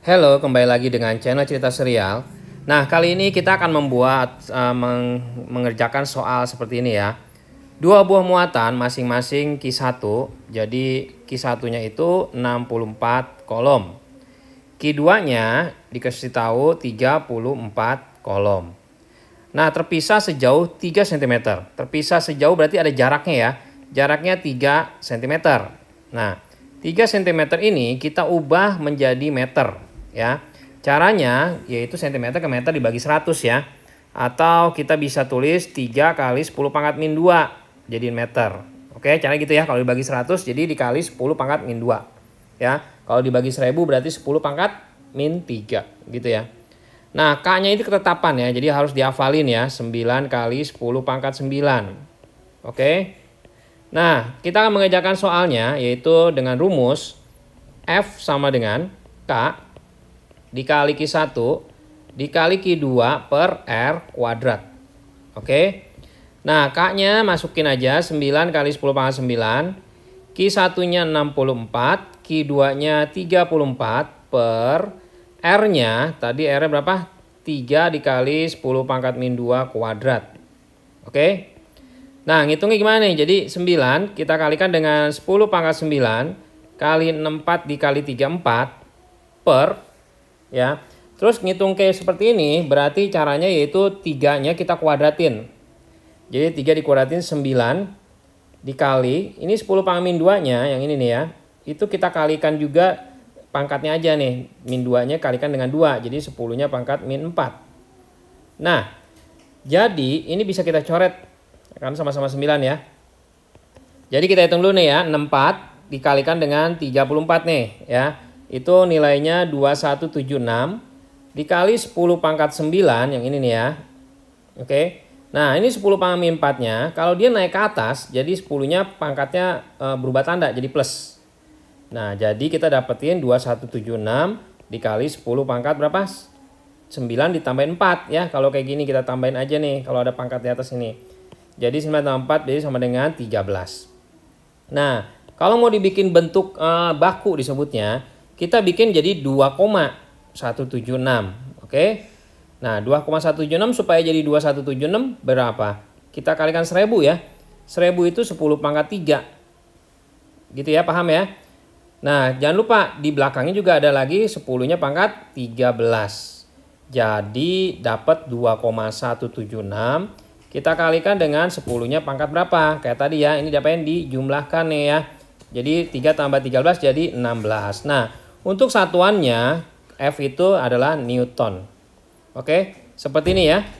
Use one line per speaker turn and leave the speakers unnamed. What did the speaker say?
Halo, kembali lagi dengan channel cerita serial. Nah, kali ini kita akan membuat uh, meng mengerjakan soal seperti ini ya. Dua buah muatan masing-masing Q1. Jadi Q1-nya itu 64 kolom. Q2-nya dikasih tahu 34 kolom. Nah, terpisah sejauh 3 cm. Terpisah sejauh berarti ada jaraknya ya. Jaraknya 3 cm. Nah, 3 cm ini kita ubah menjadi meter ya. Caranya yaitu cm ke meter dibagi 100 ya. Atau kita bisa tulis 3 kali 10 pangkat min 2 jadi meter. Oke, caranya gitu ya. Kalau dibagi 100 jadi dikali 10 pangkat min 2. Ya. Kalau dibagi 1000 berarti 10 pangkat min 3 gitu ya. Nah, K-nya itu ketetapan ya. Jadi harus dihafalin ya. 9 kali 10 pangkat 9. Oke. Nah, kita akan mengejarkan soalnya yaitu dengan rumus F sama dengan K dikali Q1 dikali Q2 per R kuadrat. Oke. Nah, K-nya masukin aja 9 kali 10 pangkat 9. Q1-nya 64, Q2-nya 34 per R-nya, tadi R-nya berapa? 3 dikali 10 pangkat min 2 kuadrat. Oke. Nah, ngitungnya gimana nih? Jadi 9 kita kalikan dengan 10 pangkat 9 kali 64 dikali 34 per ya. Terus ngitung kayak seperti ini berarti caranya yaitu tiganya kita kuadratin. Jadi 3 dikuadratin 9 dikali, ini 10 pangkat min 2-nya yang ini nih ya. Itu kita kalikan juga pangkatnya aja nih, min 2-nya kalikan dengan 2, jadi 10-nya pangkat min 4. Nah, jadi ini bisa kita coret, ya kan sama-sama 9 ya. Jadi kita hitung dulu nih ya, 64 dikalikan dengan 34 nih ya itu nilainya 2176 dikali 10 pangkat 9 yang ini nih ya. Oke. Nah, ini 10 pangkat 4-nya kalau dia naik ke atas jadi 10-nya pangkatnya e, berubah tanda jadi plus. Nah, jadi kita dapetin 2176 dikali 10 pangkat berapa? 9 ditambahin 4 ya. Kalau kayak gini kita tambahin aja nih kalau ada pangkat di atas ini. Jadi 9 tambah 4 jadi sama dengan 13. Nah, kalau mau dibikin bentuk e, baku disebutnya kita bikin jadi 2,176 oke nah 2,176 supaya jadi 2176 berapa kita kalikan 1000 ya 1000 itu 10 pangkat 3 gitu ya paham ya nah jangan lupa di belakangnya juga ada lagi 10 nya pangkat 13 jadi dapat 2,176 kita kalikan dengan 10-nya pangkat berapa? Kayak tadi ya, ini dapatnya dijumlahkan nih ya. Jadi 3 tambah 13 jadi 16. Nah, untuk satuannya F itu adalah Newton. Oke, seperti ini ya.